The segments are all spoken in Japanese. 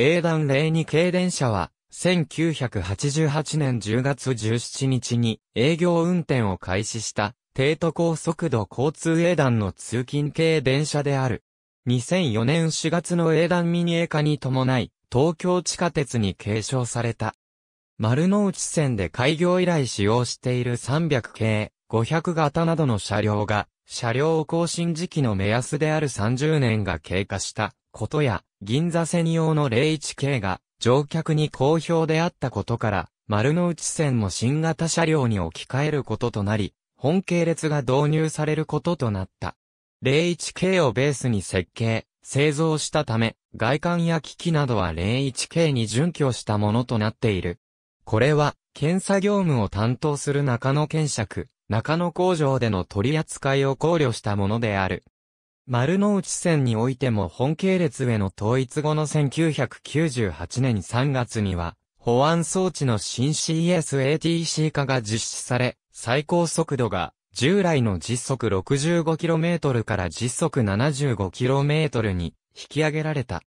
英断霊二系電車は、1988年10月17日に営業運転を開始した低都高速度交通英団の通勤系電車である。2004年4月の英団ニエ化に伴い、東京地下鉄に継承された。丸の内線で開業以来使用している300系、500型などの車両が、車両更新時期の目安である30年が経過したことや、銀座専用の01系が乗客に好評であったことから、丸の内線も新型車両に置き換えることとなり、本系列が導入されることとなった。01系をベースに設計、製造したため、外観や機器などは01系に準拠したものとなっている。これは、検査業務を担当する中野検釈、中野工場での取り扱いを考慮したものである。丸の内線においても本系列への統一後の1998年3月には、保安装置の新 CSATC 化が実施され、最高速度が従来の時速 65km から時速 75km に引き上げられた。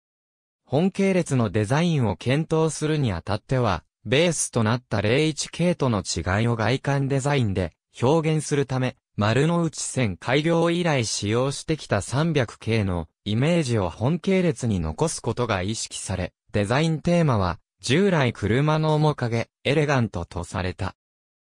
本系列のデザインを検討するにあたっては、ベースとなった01系との違いを外観デザインで表現するため、丸の内線開業以来使用してきた300系のイメージを本系列に残すことが意識され、デザインテーマは従来車の面影、エレガントとされた。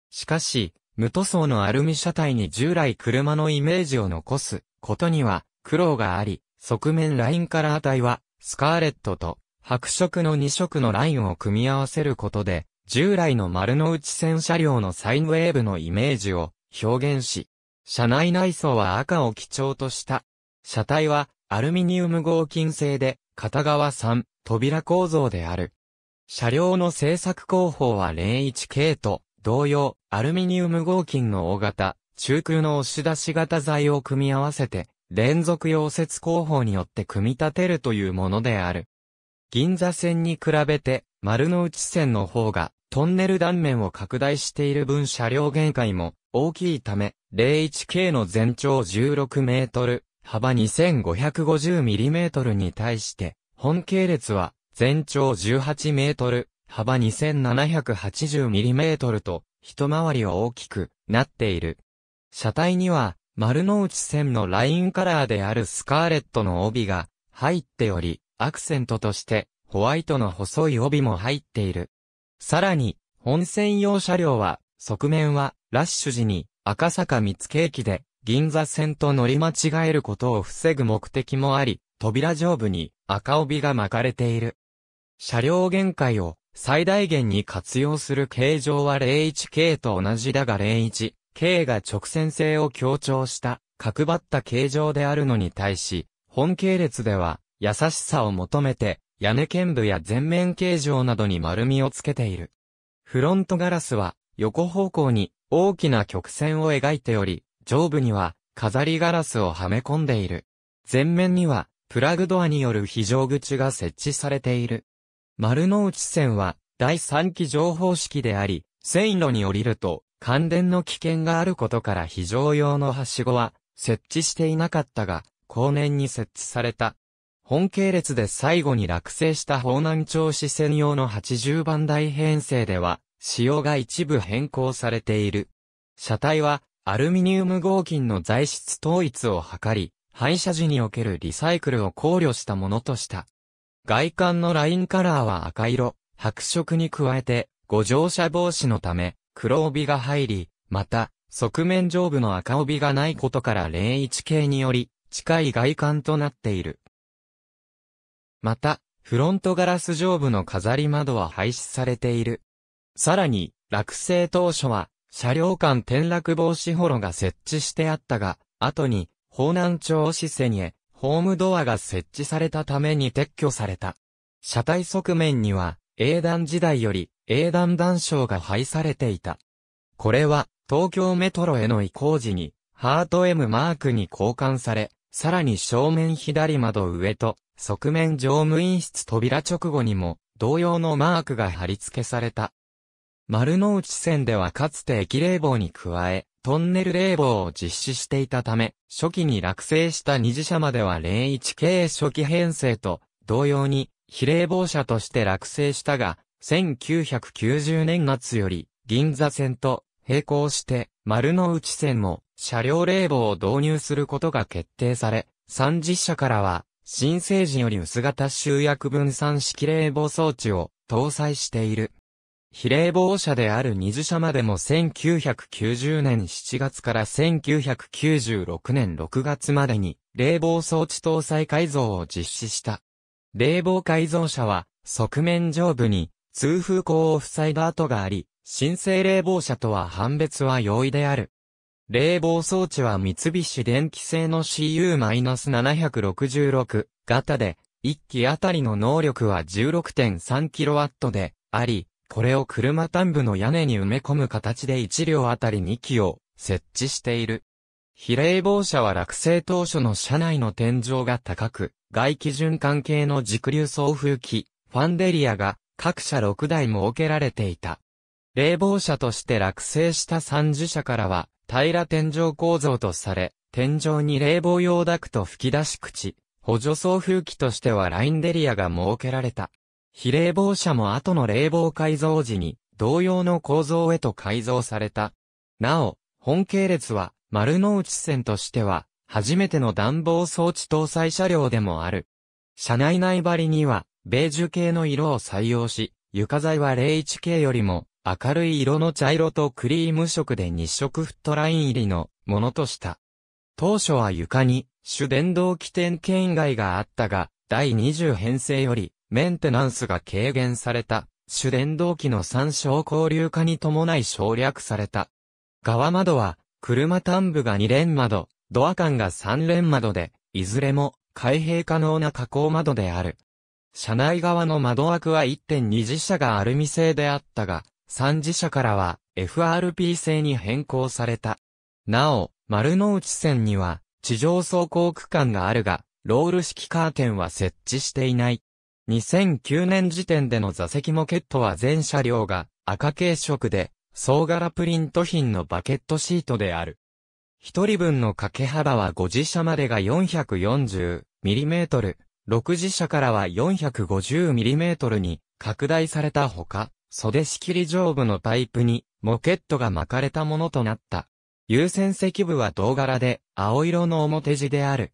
しかし、無塗装のアルミ車体に従来車のイメージを残すことには苦労があり、側面ラインカラー体はスカーレットと白色の2色のラインを組み合わせることで、従来の丸の内線車両のサインウェーブのイメージを表現し、車内内装は赤を基調とした。車体はアルミニウム合金製で、片側3、扉構造である。車両の製作工法は01系と同様、アルミニウム合金の大型、中空の押し出し型材を組み合わせて、連続溶接工法によって組み立てるというものである。銀座線に比べて、丸の内線の方が、トンネル断面を拡大している分車両限界も大きいため、01K の全長16メートル、幅2 5 5 0トルに対して、本系列は全長18メートル、幅2 7 8 0トルと、一回りは大きくなっている。車体には、丸の内線のラインカラーであるスカーレットの帯が入っており、アクセントとしてホワイトの細い帯も入っている。さらに、本専用車両は、側面はラッシュ時に赤坂三月駅で銀座線と乗り間違えることを防ぐ目的もあり、扉上部に赤帯が巻かれている。車両限界を最大限に活用する形状は 01K と同じだが 01K が直線性を強調した角張った形状であるのに対し、本系列では優しさを求めて屋根剣部や前面形状などに丸みをつけている。フロントガラスは横方向に大きな曲線を描いており、上部には飾りガラスをはめ込んでいる。前面にはプラグドアによる非常口が設置されている。丸の内線は第3期情報式であり、線路に降りると感電の危険があることから非常用のはしごは設置していなかったが、後年に設置された。本系列で最後に落成した方南町支線用の80番台編成では、仕様が一部変更されている。車体はアルミニウム合金の材質統一を図り、廃車時におけるリサイクルを考慮したものとした。外観のラインカラーは赤色、白色に加えて、誤乗車防止のため、黒帯が入り、また、側面上部の赤帯がないことから01系により、近い外観となっている。また、フロントガラス上部の飾り窓は廃止されている。さらに、落成当初は、車両間転落防止ホロが設置してあったが、後に、方南町シセにへ、ホームドアが設置されたために撤去された。車体側面には、英断時代より、英断断章が配されていた。これは、東京メトロへの移行時に、ハート M マークに交換され、さらに正面左窓上と、側面乗務員室扉直後にも、同様のマークが貼り付けされた。丸の内線ではかつて駅冷房に加え、トンネル冷房を実施していたため、初期に落成した二次車までは01系初期編成と同様に、非冷房車として落成したが、1990年夏より銀座線と並行して丸の内線も車両冷房を導入することが決定され、3次車からは新成人より薄型集約分散式冷房装置を搭載している。比例防者である水社までも1990年7月から1996年6月までに冷房装置搭載改造を実施した。冷房改造車は側面上部に通風口を塞いだ跡があり、新生冷房車とは判別は容易である。冷房装置は三菱電機製の CU-766 型で、1機あたりの能力は 16.3kW であり、これを車端部の屋根に埋め込む形で1両あたり2機を設置している。比例防車は落成当初の車内の天井が高く、外気準関係の軸流送風機、ファンデリアが各社6台設けられていた。冷房車として落成した30車からは、平ら天井構造とされ、天井に冷房用ダクト吹き出し口、補助送風機としてはラインデリアが設けられた。非冷房車も後の冷房改造時に同様の構造へと改造された。なお、本系列は丸の内線としては初めての暖房装置搭載車両でもある。車内内張りにはベージュ系の色を採用し、床材は01系よりも明るい色の茶色とクリーム色で日色フットライン入りのものとした。当初は床に主電動起点圏外があったが、第20編成よりメンテナンスが軽減された、主電動機の参照交流化に伴い省略された。側窓は、車端部が2連窓、ドア間が3連窓で、いずれも開閉可能な加工窓である。車内側の窓枠は1.2次車がアルミ製であったが、3次車からは FRP 製に変更された。なお、丸の内線には地上走行区間があるが、ロール式カーテンは設置していない。2009年時点での座席モケットは全車両が赤系色で、総柄プリント品のバケットシートである。一人分の掛け幅は5次車までが 440mm、6次車からは 450mm に拡大されたほか、袖仕切り上部のパイプにモケットが巻かれたものとなった。優先席部は銅柄で青色の表地である。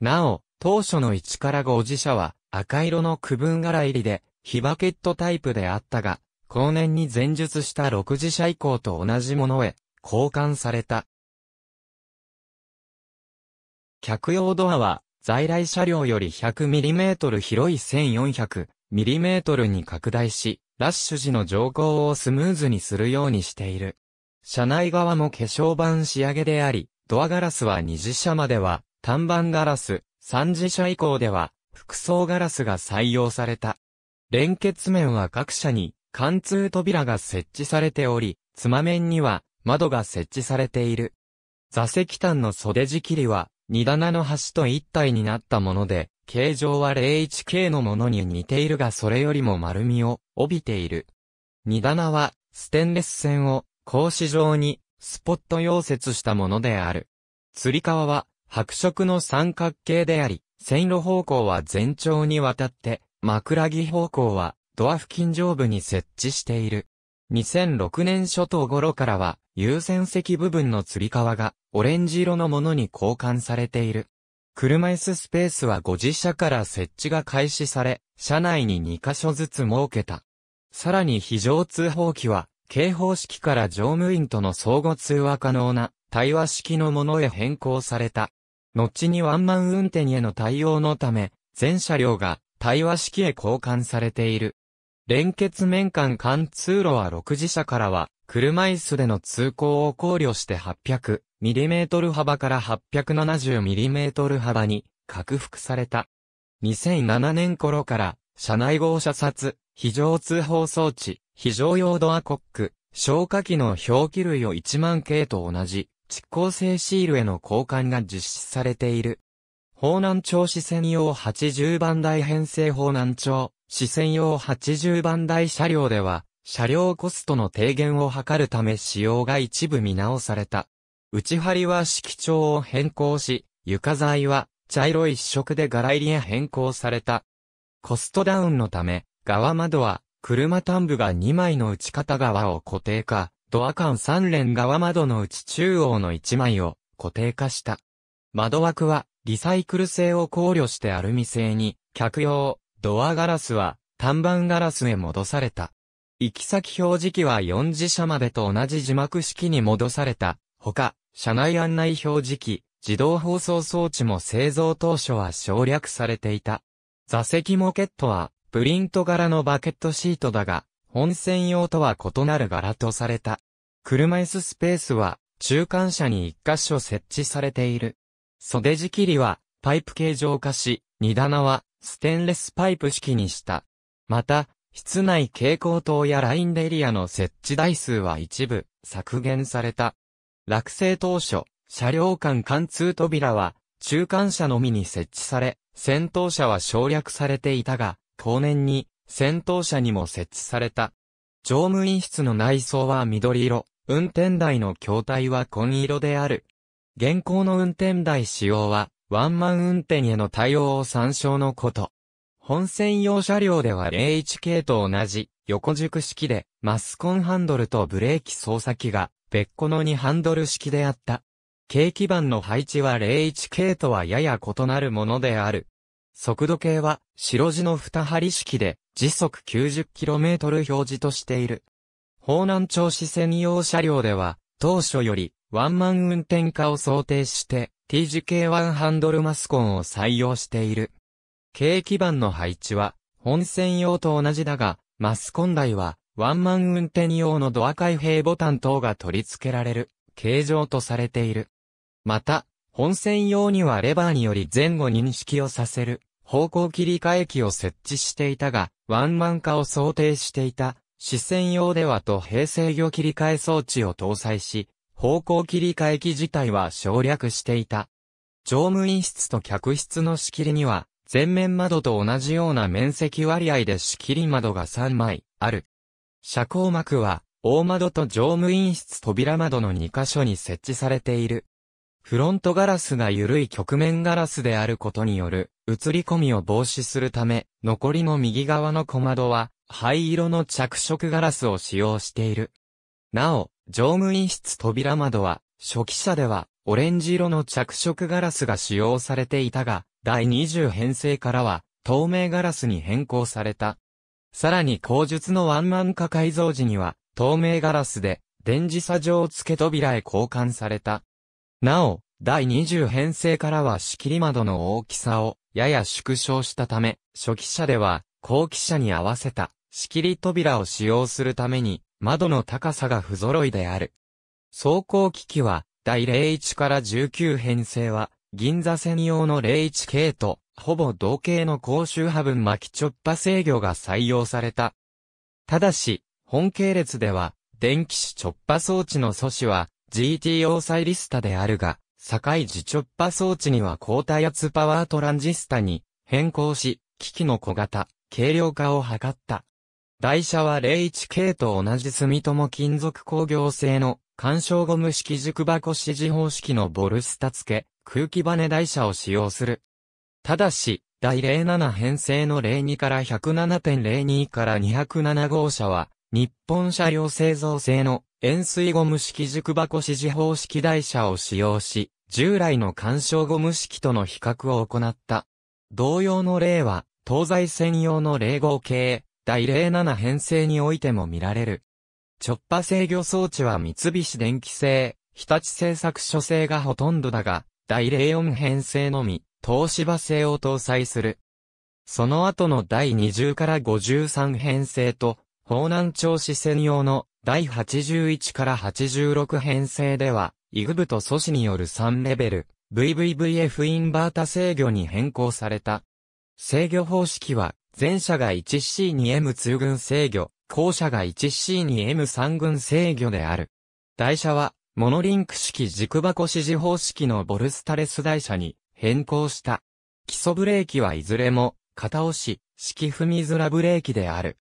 なお、当初の1から5次車は赤色の区分柄入りで、非バケットタイプであったが、後年に前述した6次車以降と同じものへ、交換された。客用ドアは、在来車両より 100mm 広い 1400mm に拡大し、ラッシュ時の乗降をスムーズにするようにしている。車内側も化粧板仕上げであり、ドアガラスは2次車までは、単板ガラス、3次車以降では、複層ガラスが採用された。連結面は各社に貫通扉が設置されており、つま面には窓が設置されている。座席端の袖仕切りは荷棚の端と一体になったもので、形状は 01K のものに似ているがそれよりも丸みを帯びている。荷棚はステンレス線を格子状にスポット溶接したものである。吊り革は白色の三角形であり、線路方向は全長にわたって、枕木方向はドア付近上部に設置している。2006年初頭頃からは、優先席部分の吊り革がオレンジ色のものに交換されている。車椅子スペースはご自社から設置が開始され、車内に2カ所ずつ設けた。さらに非常通報機は、警報式から乗務員との相互通話可能な対話式のものへ変更された。後にワンマン運転への対応のため、全車両が対話式へ交換されている。連結面間貫通路は6次車からは、車椅子での通行を考慮して 800mm 幅から 870mm 幅に拡幅された。2007年頃から、車内号車札、非常通報装置、非常用ドアコック、消火器の表記類を1万系と同じ蓄光性シールへの交換が実施されている。方南町支線用80番台編成方南町支線用80番台車両では、車両コストの低減を図るため仕様が一部見直された。内張りは色調を変更し、床材は茶色一色で柄入りへ変更された。コストダウンのため、側窓は車端部が2枚の内片側を固定化、ドア間3連側窓のうち中央の1枚を固定化した。窓枠はリサイクル性を考慮してアルミ製に、客用、ドアガラスは単板ガラスへ戻された。行き先表示器は4次車までと同じ字幕式に戻された。ほか、車内案内表示器、自動放送装置も製造当初は省略されていた。座席モケットは、プリント柄のバケットシートだが、本線用とは異なる柄とされた。車椅子スペースは中間車に一箇所設置されている。袖仕切りはパイプ形状化し、荷棚はステンレスパイプ式にした。また、室内蛍光灯やラインデリアの設置台数は一部削減された。落成当初、車両間貫通扉は中間車のみに設置され、先頭車は省略されていたが、後年に戦闘車にも設置された。乗務員室の内装は緑色、運転台の筐体は紺色である。現行の運転台使用は、ワンマン運転への対応を参照のこと。本専用車両では01系と同じ、横軸式で、マスコンハンドルとブレーキ操作機が、別個の2ハンドル式であった。軽基板の配置は01系とはやや異なるものである。速度計は、白地の二針式で、時速 90km 表示としている。方南町市専用車両では、当初よりワンマン運転化を想定して TGK1 ハンドルマスコンを採用している。軽基板の配置は本線用と同じだが、マスコン台はワンマン運転用のドア開閉ボタン等が取り付けられる形状とされている。また、本線用にはレバーにより前後認識をさせる方向切り替え機を設置していたが、ワンマン化を想定していた、視線用ではと平成魚切り替え装置を搭載し、方向切り替え機自体は省略していた。乗務員室と客室の仕切りには、前面窓と同じような面積割合で仕切り窓が3枚、ある。遮光膜は、大窓と乗務員室扉窓の2箇所に設置されている。フロントガラスが緩い局面ガラスであることによる映り込みを防止するため、残りの右側の小窓は灰色の着色ガラスを使用している。なお、乗務員室扉窓は初期車ではオレンジ色の着色ガラスが使用されていたが、第20編成からは透明ガラスに変更された。さらに後述のワンマン化改造時には透明ガラスで電磁砂上付け扉へ交換された。なお、第20編成からは仕切り窓の大きさをやや縮小したため、初期車では後期車に合わせた仕切り扉を使用するために窓の高さが不揃いである。走行機器は第01から19編成は銀座専用の01系とほぼ同型の高周波分巻きチョッパ制御が採用された。ただし、本系列では電気子チョッパ装置の素子は GTO サイリスタであるが、境自直波装置には高体圧パワートランジスタに変更し、機器の小型、軽量化を図った。台車は01系と同じ住友金属工業製の干渉ゴム式軸箱指示方式のボルスタ付け、空気バネ台車を使用する。ただし、第07編成の02から107.02から207号車は、日本車両製造製の円錐ゴム式軸箱指示方式台車を使用し、従来の干渉ゴム式との比較を行った。同様の例は、東西専用の0号系、第07編成においても見られる。直波制御装置は三菱電機製、日立製作所製がほとんどだが、第04編成のみ、東芝製を搭載する。その後の第20から53編成と、方南町支線用の第81から86編成では、イグブと素子による3レベル、VVVF インバータ制御に変更された。制御方式は、前者が 1C2M2 群制御、後者が 1C2M3 群制御である。台車は、モノリンク式軸箱指示方式のボルスタレス台車に変更した。基礎ブレーキはいずれも、片押し、式踏みづらブレーキである。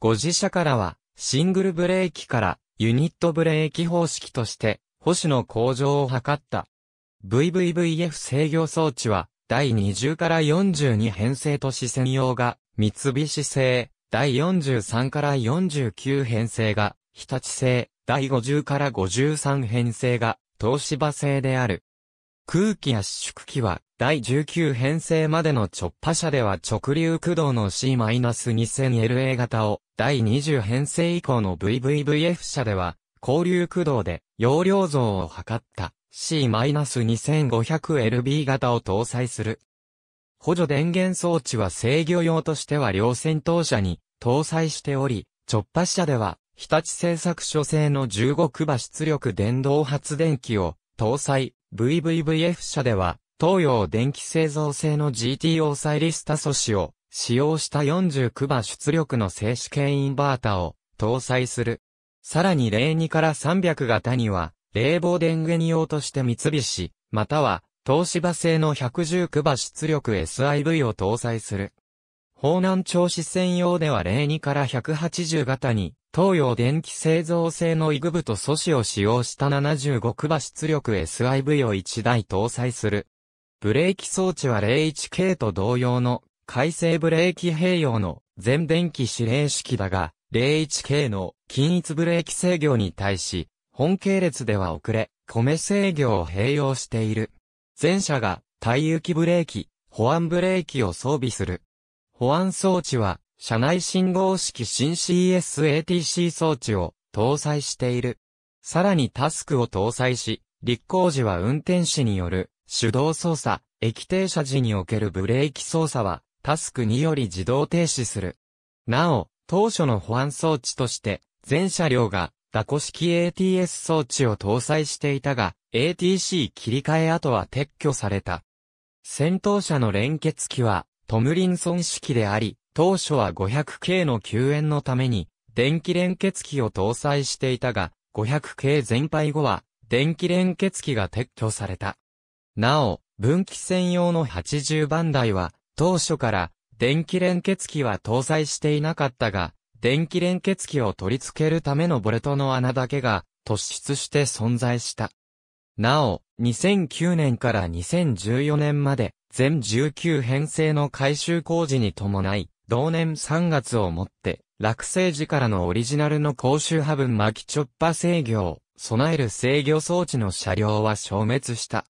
ご自社からは、シングルブレーキからユニットブレーキ方式として保守の向上を図った。VVVF 制御装置は第20から42編成都市専用が三菱製、第43から49編成が日立製、第50から53編成が東芝製である。空気圧縮機は第19編成までの直波車では直流駆動の C-2000LA 型を第20編成以降の VVVF 社では、交流駆動で容量増を図った C-2500LB 型を搭載する。補助電源装置は制御用としては両戦闘車に搭載しており、直発車では日立製作所製の15区場出力電動発電機を搭載、VVVF 社では東洋電気製造製の GTO サイリスタ素子を使用した49馬出力の静止系インバータを搭載する。さらに02から300型には、冷房電源用として三菱、または東芝製の119馬出力 SIV を搭載する。方南調子専用では02から180型に、東洋電気製造製のイグブと素子を使用した75区馬出力 SIV を1台搭載する。ブレーキ装置は01系と同様の改正ブレーキ併用の全電気指令式だが、01系の均一ブレーキ制御に対し、本系列では遅れ、米制御を併用している。前者が、耐雪ブレーキ、保安ブレーキを装備する。保安装置は、車内信号式新 CSATC 装置を搭載している。さらにタスクを搭載し、立行時は運転士による手動操作、液停車時におけるブレーキ操作はタスクにより自動停止する。なお、当初の保安装置として、全車両が、ダコ式 ATS 装置を搭載していたが、ATC 切り替え後は撤去された。戦闘車の連結機は、トムリンソン式であり、当初は 500K の救援のために、電気連結機を搭載していたが、500K 全廃後は、電気連結機が撤去された。なお、分岐専用の80番台は、当初から電気連結機は搭載していなかったが、電気連結機を取り付けるためのボルトの穴だけが突出して存在した。なお、2009年から2014年まで全19編成の改修工事に伴い、同年3月をもって、落成時からのオリジナルの高周波分巻きチョッパ制御を備える制御装置の車両は消滅した。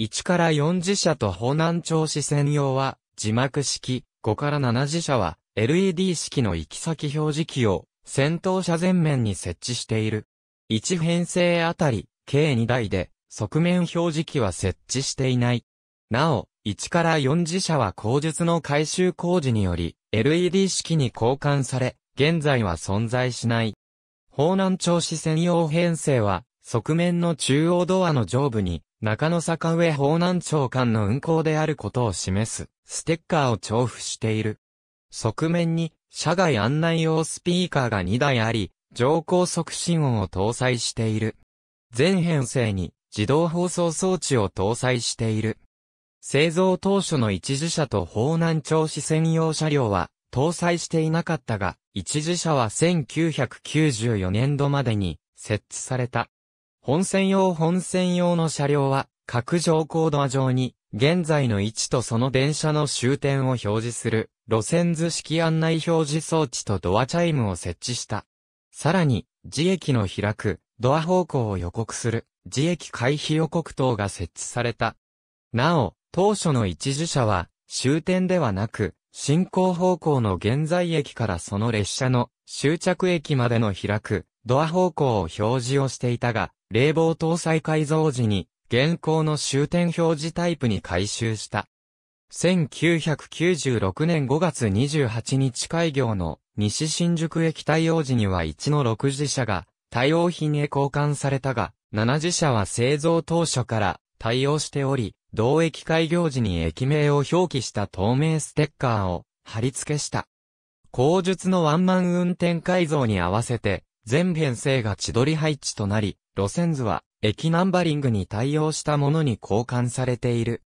1から4次車と方南町支線用は、字幕式、5から7次社は、LED 式の行き先表示器を、先頭車前面に設置している。1編成あたり、計2台で、側面表示器は設置していない。なお、1から4次社は工述の改修工事により、LED 式に交換され、現在は存在しない。方南町市専用編成は、側面の中央ドアの上部に、中野坂上方南町間の運行であることを示す、ステッカーを重布している。側面に、車外案内用スピーカーが2台あり、乗降促進音を搭載している。全編成に自動放送装置を搭載している。製造当初の一時車と方南町市専用車両は搭載していなかったが、一時車は1994年度までに設置された。本線用本線用の車両は、各乗降。ドア上に、現在の位置とその電車の終点を表示する、路線図式案内表示装置とドアチャイムを設置した。さらに、自駅の開く、ドア方向を予告する、自駅回避予告等が設置された。なお、当初の一時車は、終点ではなく、進行方向の現在駅からその列車の終着駅までの開く、ドア方向を表示をしていたが、冷房搭載改造時に、現行の終点表示タイプに改修した。1996年5月28日開業の西新宿駅対応時には1の6次社が対応品へ交換されたが、7次社は製造当初から対応しており、同駅開業時に駅名を表記した透明ステッカーを貼り付けした。工術のワンマン運転改造に合わせて、全編成が千鳥配置となり、路線図は駅ナンバリングに対応したものに交換されている。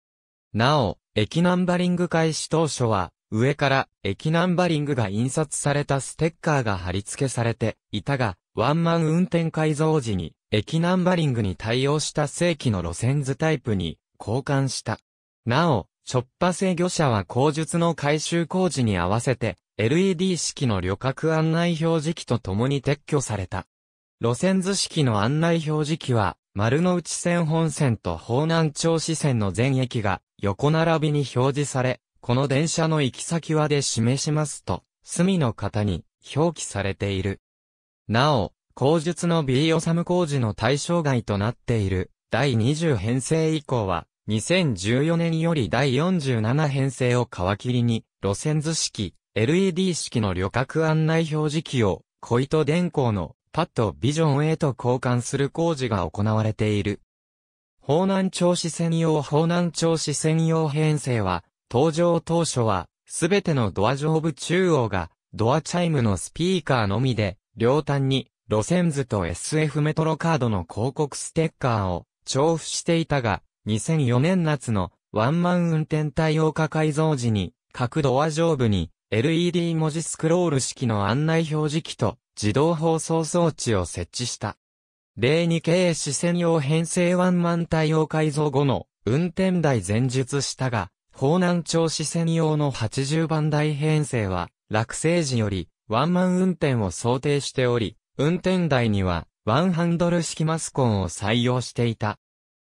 なお、駅ナンバリング開始当初は、上から駅ナンバリングが印刷されたステッカーが貼り付けされていたが、ワンマン運転改造時に駅ナンバリングに対応した正規の路線図タイプに交換した。なお、直ョ制御車は工述の改修工事に合わせて LED 式の旅客案内表示器と共に撤去された。路線図式の案内表示器は、丸の内線本線と方南町支線の全駅が横並びに表示され、この電車の行き先はで示しますと、隅の方に表記されている。なお、工述の B サム工事の対象外となっている第20編成以降は、2014年より第47編成を皮切りに、路線図式、LED 式の旅客案内表示器を、小糸電工のパッドビジョンへと交換する工事が行われている。方南調子専用方南調子専用編成は、登場当初は、すべてのドア上部中央が、ドアチャイムのスピーカーのみで、両端に、路線図と SF メトロカードの広告ステッカーを重布していたが、2004年夏のワンマン運転対応化改造時に、各ドア上部に LED 文字スクロール式の案内表示器と自動放送装置を設置した。例 2K 視線用編成ワンマン対応改造後の運転台前述したが、方南町視線用の80番台編成は落成時よりワンマン運転を想定しており、運転台にはワンハンドル式マスコンを採用していた。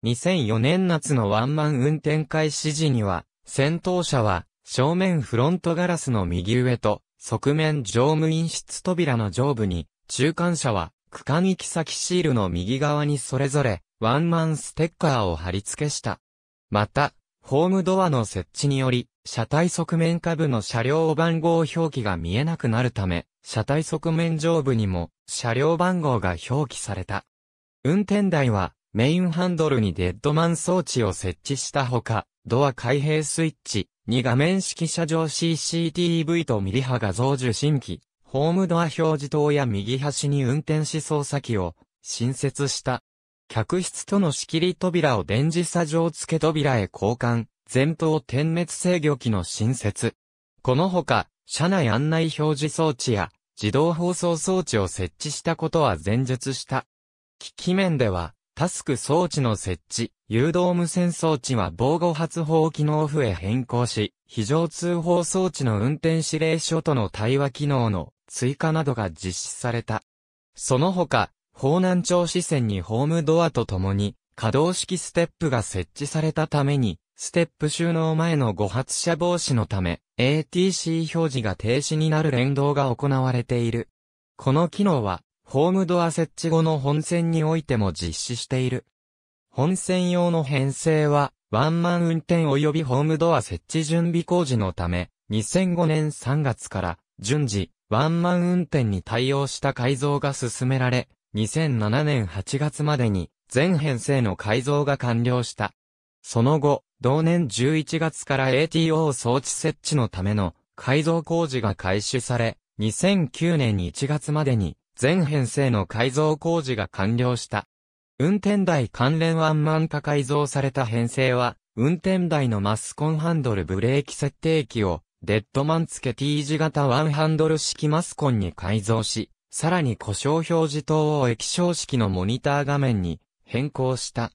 2004年夏のワンマン運転開始時には、先頭車は正面フロントガラスの右上と、側面乗務員室扉の上部に、中間車は、区間行き先シールの右側にそれぞれ、ワンマンステッカーを貼り付けした。また、ホームドアの設置により、車体側面下部の車両番号表記が見えなくなるため、車体側面上部にも、車両番号が表記された。運転台は、メインハンドルにデッドマン装置を設置したほか、ドア開閉スイッチ、2画面式車上 CCTV とミリ波画像受信機、ホームドア表示灯や右端に運転士操作機を新設した。客室との仕切り扉を電磁車上付け扉へ交換、前方点滅制御機の新設。このほか、車内案内表示装置や自動放送装置を設置したことは前述した。機器面では、タスク装置の設置、誘導無線装置は防護発砲機能符へ変更し、非常通報装置の運転指令書との対話機能の追加などが実施された。その他、方南町支線にホームドアとともに、可動式ステップが設置されたために、ステップ収納前の誤発射防止のため、ATC 表示が停止になる連動が行われている。この機能は、ホームドア設置後の本線においても実施している。本線用の編成は、ワンマン運転及びホームドア設置準備工事のため、2005年3月から順次、ワンマン運転に対応した改造が進められ、2007年8月までに全編成の改造が完了した。その後、同年11月から ATO 装置設置のための改造工事が開始され、2009年1月までに全編成の改造工事が完了した。運転台関連ワンマン化改造された編成は、運転台のマスコンハンドルブレーキ設定機を、デッドマン付け T 字型ワンハンドル式マスコンに改造し、さらに故障表示灯を液晶式のモニター画面に変更した。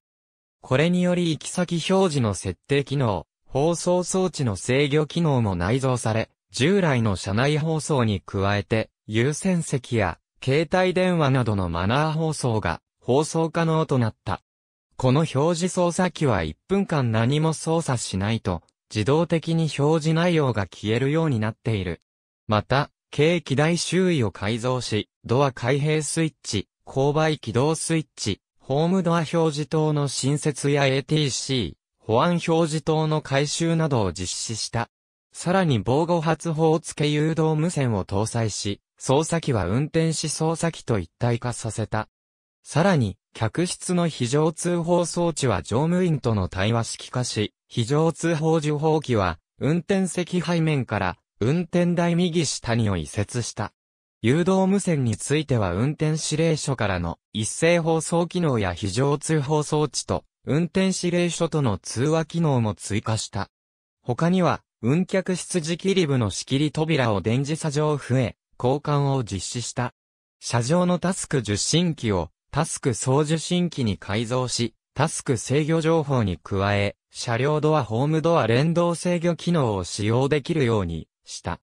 これにより行き先表示の設定機能、放送装置の制御機能も内蔵され、従来の車内放送に加えて、優先席や携帯電話などのマナー放送が放送可能となった。この表示操作機は1分間何も操作しないと、自動的に表示内容が消えるようになっている。また、軽機台周囲を改造し、ドア開閉スイッチ、勾配起動スイッチ、ホームドア表示灯の新設や ATC、保安表示灯の改修などを実施した。さらに防護発砲付け誘導無線を搭載し、操作機は運転士操作機と一体化させた。さらに、客室の非常通報装置は乗務員との対話式化し、非常通報受報機は、運転席背面から運転台右下にを移設した。誘導無線については運転指令所からの一斉放送機能や非常通報装置と運転指令所との通話機能も追加した。他には、運客室時切り部の仕切り扉を電磁作上増え、交換を実施した。車上のタスク受信機をタスク送受信機に改造し、タスク制御情報に加え、車両ドアホームドア連動制御機能を使用できるようにした。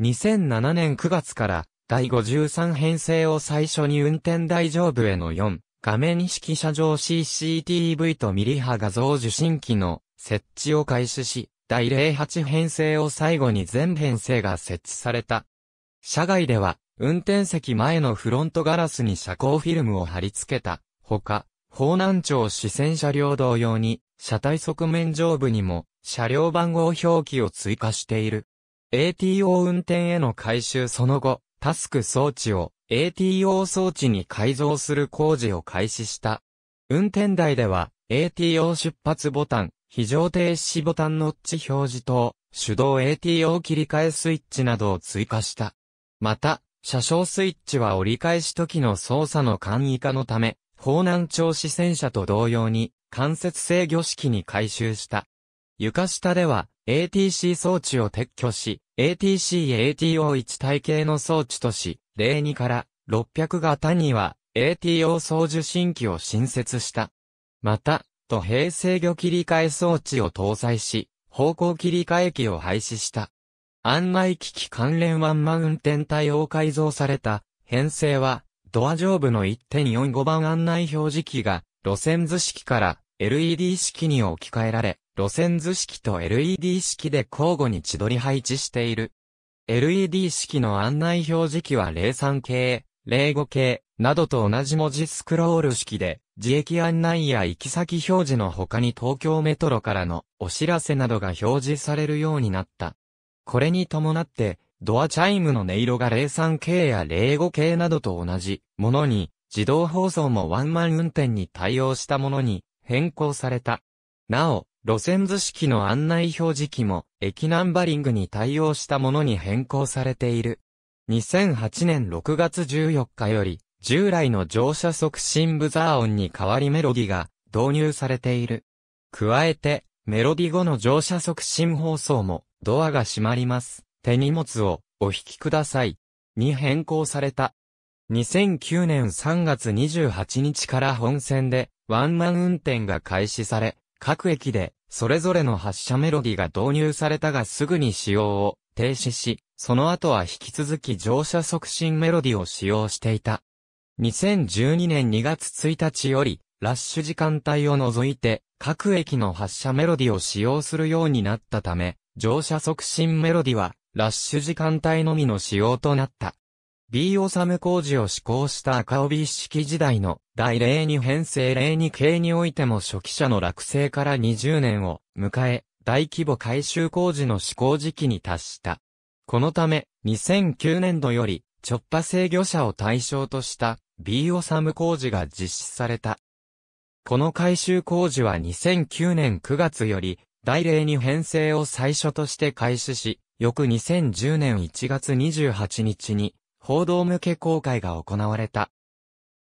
2007年9月から第53編成を最初に運転大丈夫への4、画面式車上 CCTV とミリ波画像受信機の設置を開始し、第08編成を最後に全編成が設置された。車外では、運転席前のフロントガラスに車高フィルムを貼り付けた、ほか、方南町四川車両同様に、車体側面上部にも、車両番号表記を追加している。ATO 運転への改修その後、タスク装置を ATO 装置に改造する工事を開始した。運転台では ATO 出発ボタン、非常停止ボタンノッチ表示灯、手動 ATO 切り替えスイッチなどを追加した。また、車掌スイッチは折り返し時の操作の簡易化のため、方南町支線車と同様に、間接制御式に改修した。床下では、ATC 装置を撤去し、ATC-ATO1 体系の装置とし、02から600型には、ATO 送受信機を新設した。また、都平制御切り替え装置を搭載し、方向切り替え機を廃止した。案内機器関連ワンマウンテン対応改造された編成は、ドア上部の1.45番案内表示器が路線図式から LED 式に置き換えられ、路線図式と LED 式で交互に自撮り配置している。LED 式の案内表示器は03系、05系などと同じ文字スクロール式で、自駅案内や行き先表示の他に東京メトロからのお知らせなどが表示されるようになった。これに伴って、ドアチャイムの音色が03系や05系などと同じものに、自動放送もワンマン運転に対応したものに変更された。なお、路線図式の案内表示器も駅ナンバリングに対応したものに変更されている。2008年6月14日より、従来の乗車促進ブザー音に代わりメロディが導入されている。加えて、メロディ後の乗車促進放送もドアが閉まります。手荷物をお引きください。に変更された。2009年3月28日から本線でワンマン運転が開始され、各駅でそれぞれの発車メロディが導入されたがすぐに使用を停止し、その後は引き続き乗車促進メロディを使用していた。2012年2月1日より、ラッシュ時間帯を除いて、各駅の発車メロディを使用するようになったため、乗車促進メロディは、ラッシュ時間帯のみの使用となった。B オサム工事を施行した赤帯式時代の第02編成02系においても初期者の落成から20年を迎え、大規模改修工事の施行時期に達した。このため、2009年度より、直波制御者を対象とした B オサム工事が実施された。この改修工事は2009年9月より大令に編成を最初として開始し、翌2010年1月28日に、報道向け公開が行われた。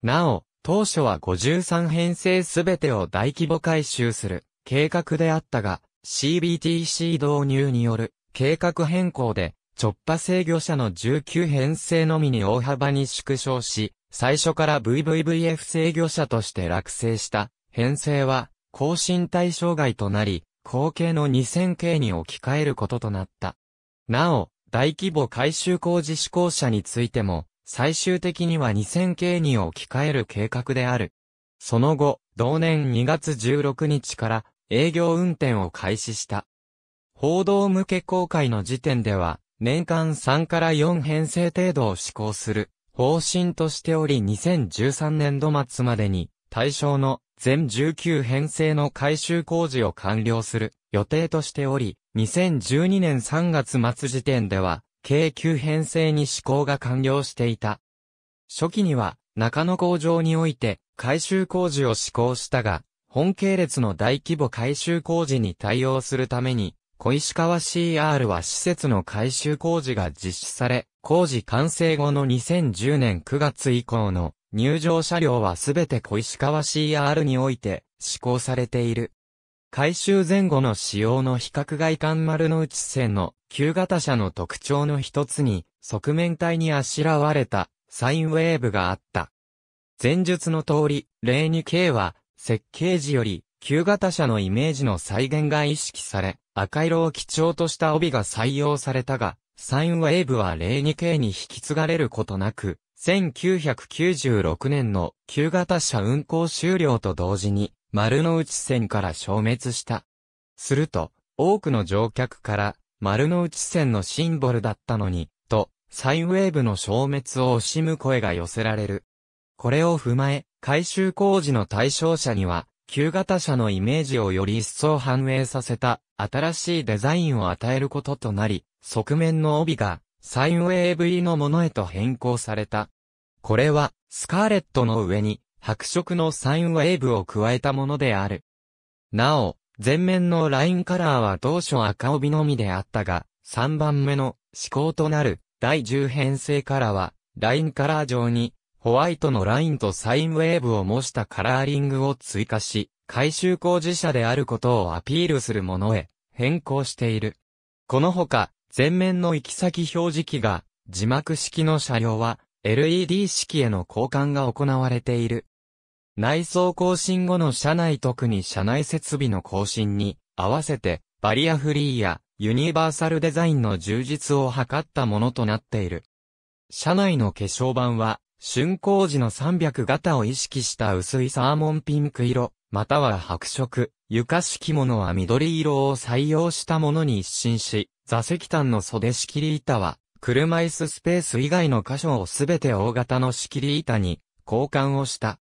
なお、当初は53編成すべてを大規模回収する計画であったが、CBTC 導入による計画変更で、直波制御車の19編成のみに大幅に縮小し、最初から VVVF 制御車として落成した編成は、更新対象外となり、後継の2000系に置き換えることとなった。なお、大規模改修工事施行者についても、最終的には2000系に置き換える計画である。その後、同年2月16日から営業運転を開始した。報道向け公開の時点では、年間3から4編成程度を施行する方針としており2013年度末までに対象の全19編成の改修工事を完了する予定としており、2012年3月末時点では、計9編成に施行が完了していた。初期には、中野工場において、改修工事を施行したが、本系列の大規模改修工事に対応するために、小石川 CR は施設の改修工事が実施され、工事完成後の2010年9月以降の入場車両はすべて小石川 CR において施行されている。改修前後の使用の比較外観丸の内線の旧型車の特徴の一つに、側面体にあしらわれたサインウェーブがあった。前述の通り、例 2K は設計時より旧型車のイメージの再現が意識され、赤色を基調とした帯が採用されたが、サインウェーブは例 2K に引き継がれることなく、1996年の旧型車運行終了と同時に丸の内線から消滅した。すると、多くの乗客から丸の内線のシンボルだったのに、と、サインウェーブの消滅を惜しむ声が寄せられる。これを踏まえ、改修工事の対象者には、旧型車のイメージをより一層反映させた新しいデザインを与えることとなり、側面の帯がサインウェーブ入りのものへと変更された。これは、スカーレットの上に、白色のサインウェーブを加えたものである。なお、前面のラインカラーは当初赤帯のみであったが、3番目の思考となる第10編成カラーは、ラインカラー上に、ホワイトのラインとサインウェーブを模したカラーリングを追加し、回収工事者であることをアピールするものへ変更している。このほか、前面の行き先表示器が、字幕式の車両は、LED 式への交換が行われている。内装更新後の車内特に車内設備の更新に合わせてバリアフリーやユニバーサルデザインの充実を図ったものとなっている。車内の化粧板は竣工時の300型を意識した薄いサーモンピンク色、または白色、床敷物は緑色を採用したものに一新し、座席端の袖仕切り板は車椅子スペース以外の箇所をすべて大型の仕切り板に交換をした。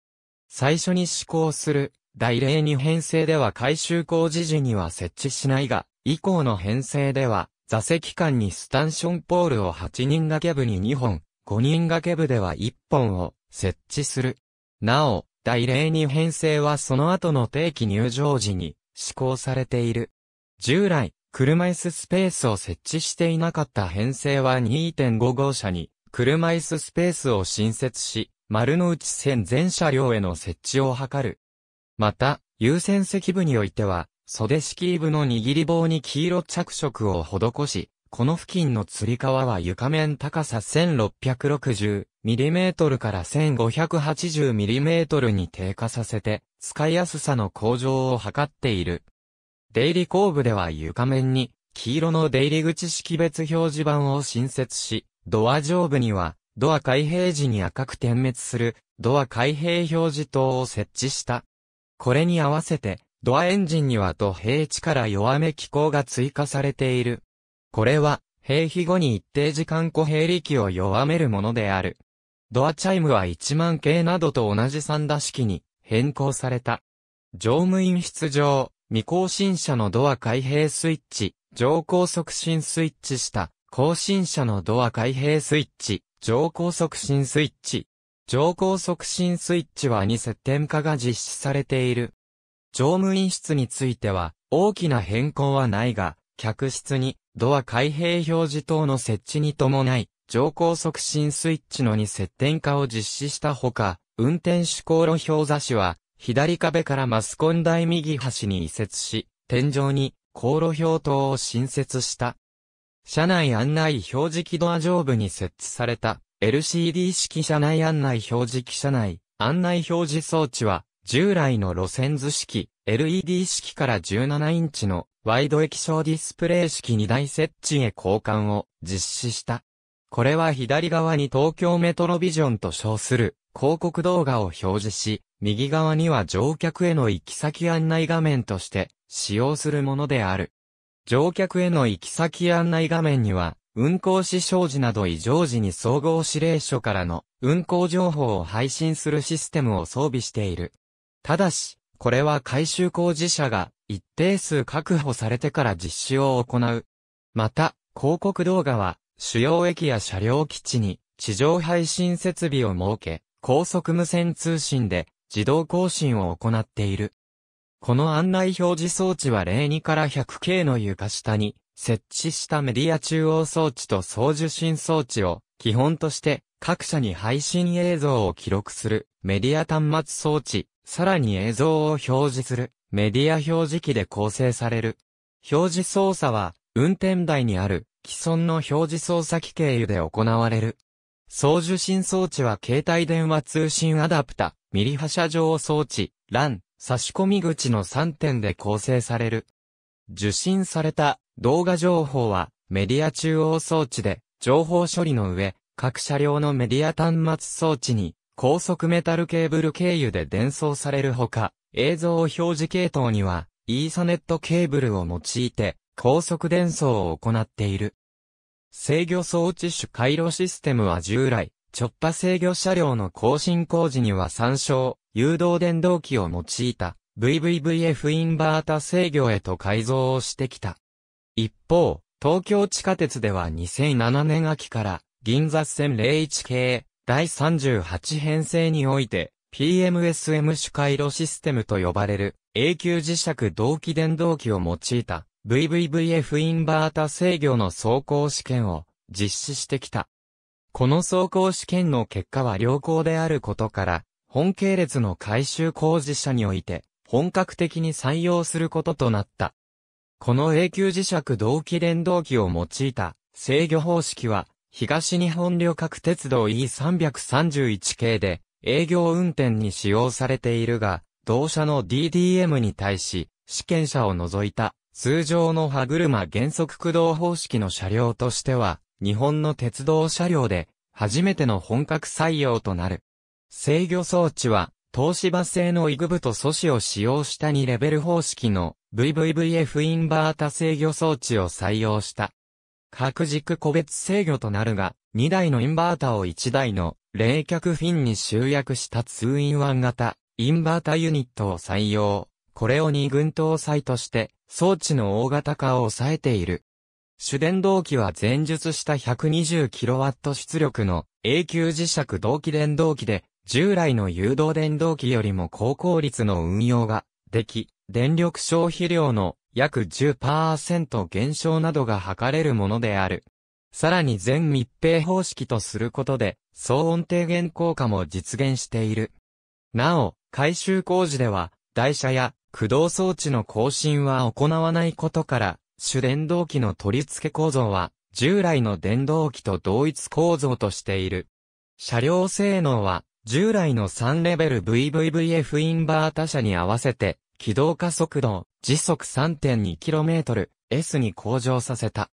最初に施行する第0二編成では改修工事時には設置しないが、以降の編成では座席間にスタンションポールを8人掛け部に2本、5人掛け部では1本を設置する。なお、第0二編成はその後の定期入場時に施行されている。従来、車椅子スペースを設置していなかった編成は2.5号車に、車椅子スペースを新設し、丸の内線全車両への設置を図る。また、優先席部においては、袖式部の握り棒に黄色着色を施し、この付近の吊り革は床面高さ 1660mm から 1580mm に低下させて、使いやすさの向上を図っている。出入り後部では床面に、黄色の出入り口識別表示板を新設し、ドア上部には、ドア開閉時に赤く点滅する、ドア開閉表示灯を設置した。これに合わせて、ドアエンジンにはと平地から弱め機構が追加されている。これは、閉日後に一定時間固閉力を弱めるものである。ドアチャイムは1万系などと同じ三打式に変更された。乗務員室上、未更新車のドア開閉スイッチ、乗降促進スイッチした、更新車のドア開閉スイッチ、乗降促進スイッチ。乗降促進スイッチは2接点化が実施されている。乗務員室については、大きな変更はないが、客室にドア開閉表示等の設置に伴い、乗降促進スイッチの2接点化を実施したほか、運転手航路表座しは左壁からマスコン台右端に移設し、天井に航路表灯を新設した。車内案内表示器ドア上部に設置された LCD 式車内案内表示器車内案内表示装置は従来の路線図式 LED 式から17インチのワイド液晶ディスプレイ式2台設置へ交換を実施した。これは左側に東京メトロビジョンと称する広告動画を表示し、右側には乗客への行き先案内画面として使用するものである。乗客への行き先案内画面には、運行支障時など異常時に総合指令所からの運行情報を配信するシステムを装備している。ただし、これは改修工事者が一定数確保されてから実施を行う。また、広告動画は主要駅や車両基地に地上配信設備を設け、高速無線通信で自動更新を行っている。この案内表示装置は02から 100K の床下に設置したメディア中央装置と送受信装置を基本として各社に配信映像を記録するメディア端末装置、さらに映像を表示するメディア表示器で構成される。表示操作は運転台にある既存の表示操作機経由で行われる。送受信装置は携帯電話通信アダプタ、ミリ波車上装置、LAN、差し込み口の3点で構成される。受信された動画情報はメディア中央装置で情報処理の上、各車両のメディア端末装置に高速メタルケーブル経由で伝送されるほか、映像表示系統にはイーサネットケーブルを用いて高速伝送を行っている。制御装置種回路システムは従来、直波制御車両の更新工事には参照、誘導電動機を用いた VVVF インバータ制御へと改造をしてきた。一方、東京地下鉄では2007年秋から銀座線01系第38編成において PMSM 主回路システムと呼ばれる永久磁石同期電動機を用いた VVVF インバータ制御の走行試験を実施してきた。この走行試験の結果は良好であることから、本系列の改修工事者において、本格的に採用することとなった。この永久磁石同期連動機を用いた制御方式は、東日本旅客鉄道 E331 系で営業運転に使用されているが、同社の DDM に対し、試験車を除いた通常の歯車減速駆動方式の車両としては、日本の鉄道車両で、初めての本格採用となる。制御装置は、東芝製のイグブと素子を使用した2レベル方式の VVVF インバータ制御装置を採用した。各軸個別制御となるが、2台のインバータを1台の冷却フィンに集約した2院ワン型インバータユニットを採用。これを二軍搭載として、装置の大型化を抑えている。主電動機は前述した 120kW 出力の永久磁石同期電動機で、従来の誘導電動機よりも高効率の運用ができ、電力消費量の約10%減少などが図れるものである。さらに全密閉方式とすることで、騒音低減効果も実現している。なお、改修工事では、台車や駆動装置の更新は行わないことから、主電動機の取り付け構造は、従来の電動機と同一構造としている。車両性能は、従来の3レベル VVVF インバー他社に合わせて、起動加速度を時速 3.2km、S に向上させた。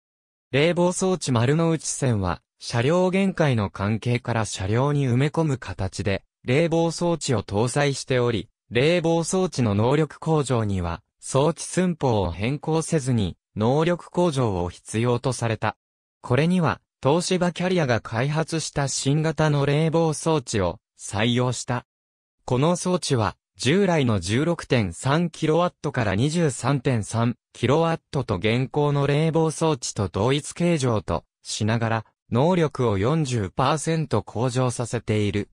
冷房装置丸の内線は、車両限界の関係から車両に埋め込む形で、冷房装置を搭載しており、冷房装置の能力向上には、装置寸法を変更せずに、能力向上を必要とされた。これには、東芝キャリアが開発した新型の冷房装置を採用した。この装置は、従来の 16.3kW から 23.3kW と現行の冷房装置と同一形状としながら、能力を40%向上させている。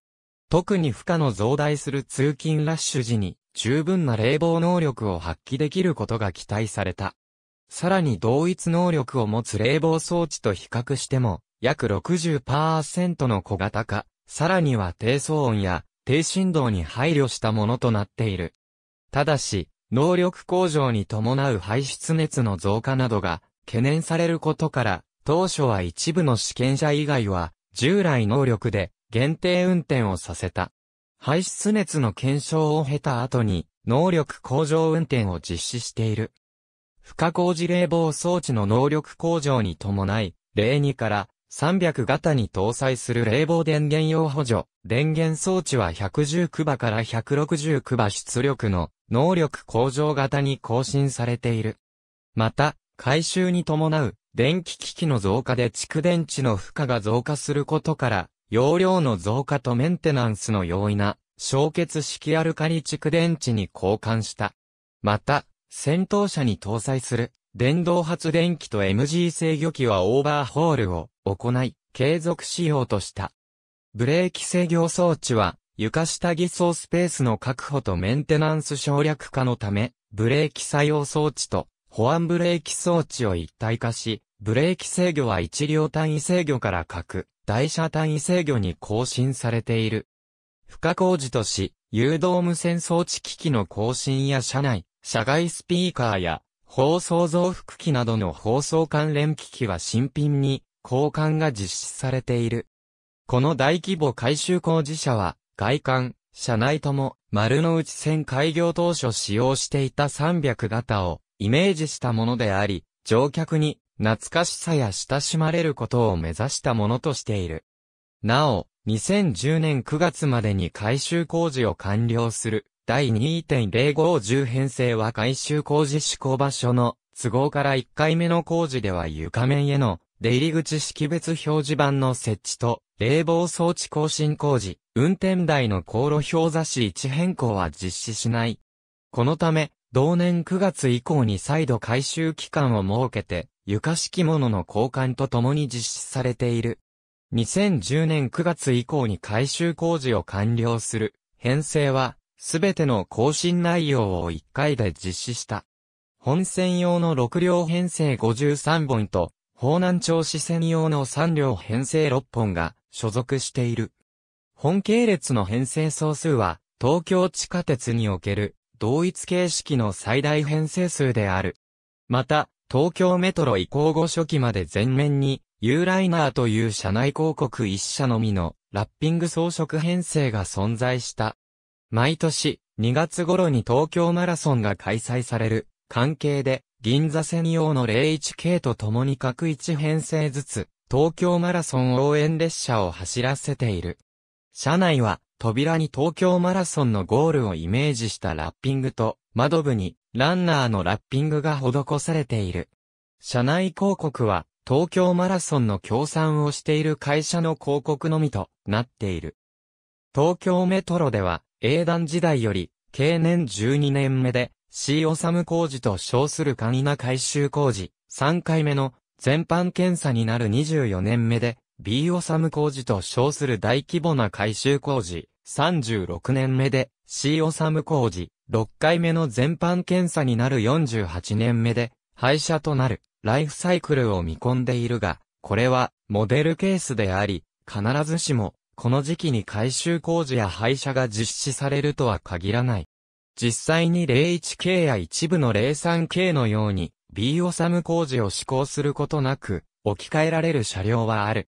特に負荷の増大する通勤ラッシュ時に十分な冷房能力を発揮できることが期待された。さらに同一能力を持つ冷房装置と比較しても、約60%の小型化、さらには低騒音や低振動に配慮したものとなっている。ただし、能力向上に伴う排出熱の増加などが懸念されることから、当初は一部の試験者以外は、従来能力で限定運転をさせた。排出熱の検証を経た後に、能力向上運転を実施している。不可工事冷房装置の能力向上に伴い、例2から300型に搭載する冷房電源用補助、電源装置は119馬から1 6 0クバ出力の能力向上型に更新されている。また、回収に伴う電気機器の増加で蓄電池の負荷が増加することから、容量の増加とメンテナンスの容易な、焼結式アルカリ蓄電池に交換した。また、戦闘車に搭載する、電動発電機と MG 制御機はオーバーホールを行い、継続使用とした。ブレーキ制御装置は、床下偽装スペースの確保とメンテナンス省略化のため、ブレーキ作用装置と保安ブレーキ装置を一体化し、ブレーキ制御は1両単位制御から各、台車単位制御に更新されている。不可工事とし、誘導無線装置機器の更新や車内、車外スピーカーや、放送増幅機などの放送関連機器は新品に、交換が実施されている。この大規模改修工事車は、外観、車内とも、丸の内線開業当初使用していた300型をイメージしたものであり、乗客に懐かしさや親しまれることを目指したものとしている。なお、2010年9月までに改修工事を完了する、第2.050編成は改修工事施行場所の都合から1回目の工事では床面への出入り口識別表示板の設置と冷房装置更新工事、運転台の航路表座し位置変更は実施しない。このため、同年9月以降に再度回収期間を設けて、床敷物の交換とともに実施されている。2010年9月以降に改修工事を完了する。編成は、すべての更新内容を1回で実施した。本線用の6両編成53本と、方南町支線用の3両編成6本が所属している。本系列の編成総数は、東京地下鉄における同一形式の最大編成数である。また、東京メトロ移行後初期まで全面に、U ライナーという社内広告一社のみのラッピング装飾編成が存在した。毎年2月頃に東京マラソンが開催される関係で銀座専用の 01K と共に各1編成ずつ東京マラソン応援列車を走らせている。車内は扉に東京マラソンのゴールをイメージしたラッピングと、窓部にランナーのラッピングが施されている。社内広告は、東京マラソンの協賛をしている会社の広告のみとなっている。東京メトロでは、英断時代より、経年12年目で、C オサム工事と称する簡易な改修工事、3回目の全般検査になる24年目で、B オサム工事と称する大規模な改修工事、36年目で、C. ム工事、6回目の全般検査になる48年目で、廃車となる、ライフサイクルを見込んでいるが、これは、モデルケースであり、必ずしも、この時期に改修工事や廃車が実施されるとは限らない。実際に 01K や一部の 03K のように、B ム工事を施行することなく、置き換えられる車両はある。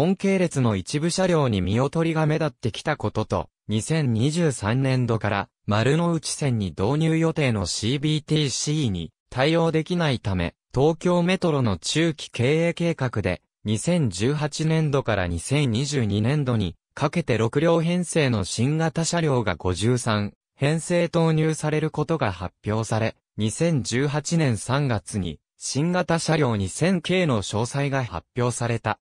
本系列の一部車両に見劣りが目立ってきたことと、2023年度から丸の内線に導入予定の CBTC に対応できないため、東京メトロの中期経営計画で、2018年度から2022年度にかけて6両編成の新型車両が53編成投入されることが発表され、2018年3月に新型車両2000系の詳細が発表された。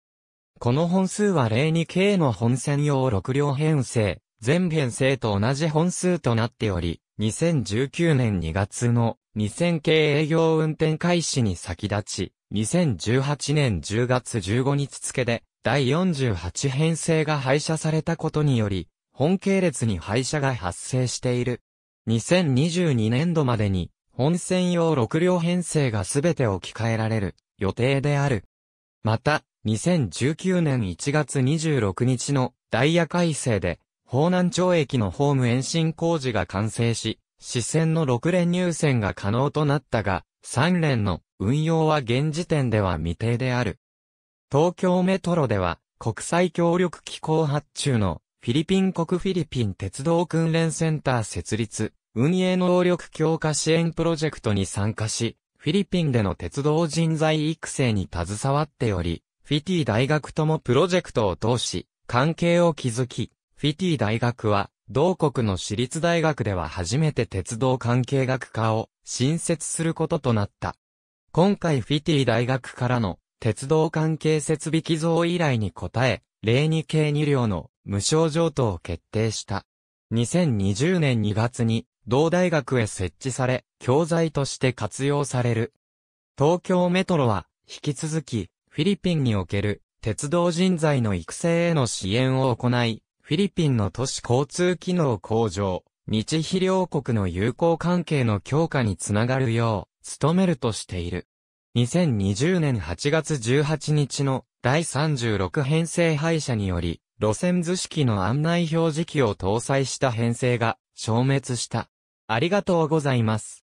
この本数は 02K の本線用6両編成、全編成と同じ本数となっており、2019年2月の 2000K 営業運転開始に先立ち、2018年10月15日付で、第48編成が廃車されたことにより、本系列に廃車が発生している。2022年度までに、本線用6両編成がすべて置き換えられる予定である。また、2019年1月26日のダイヤ改正で、方南町駅のホーム延伸工事が完成し、支線の6連入線が可能となったが、3連の運用は現時点では未定である。東京メトロでは、国際協力機構発注のフィリピン国フィリピン鉄道訓練センター設立、運営能力強化支援プロジェクトに参加し、フィリピンでの鉄道人材育成に携わっており、フィティ大学ともプロジェクトを通し、関係を築き、フィティ大学は、同国の私立大学では初めて鉄道関係学科を新設することとなった。今回フィティ大学からの鉄道関係設備寄贈依頼に応え、例に系2両の無償譲渡を決定した。2020年2月に同大学へ設置され、教材として活用される。東京メトロは引き続きフィリピンにおける鉄道人材の育成への支援を行い、フィリピンの都市交通機能向上、日肥両国の友好関係の強化につながるよう、努めるとしている。2020年8月18日の第36編成廃車により、路線図式の案内表示器を搭載した編成が消滅した。ありがとうございます。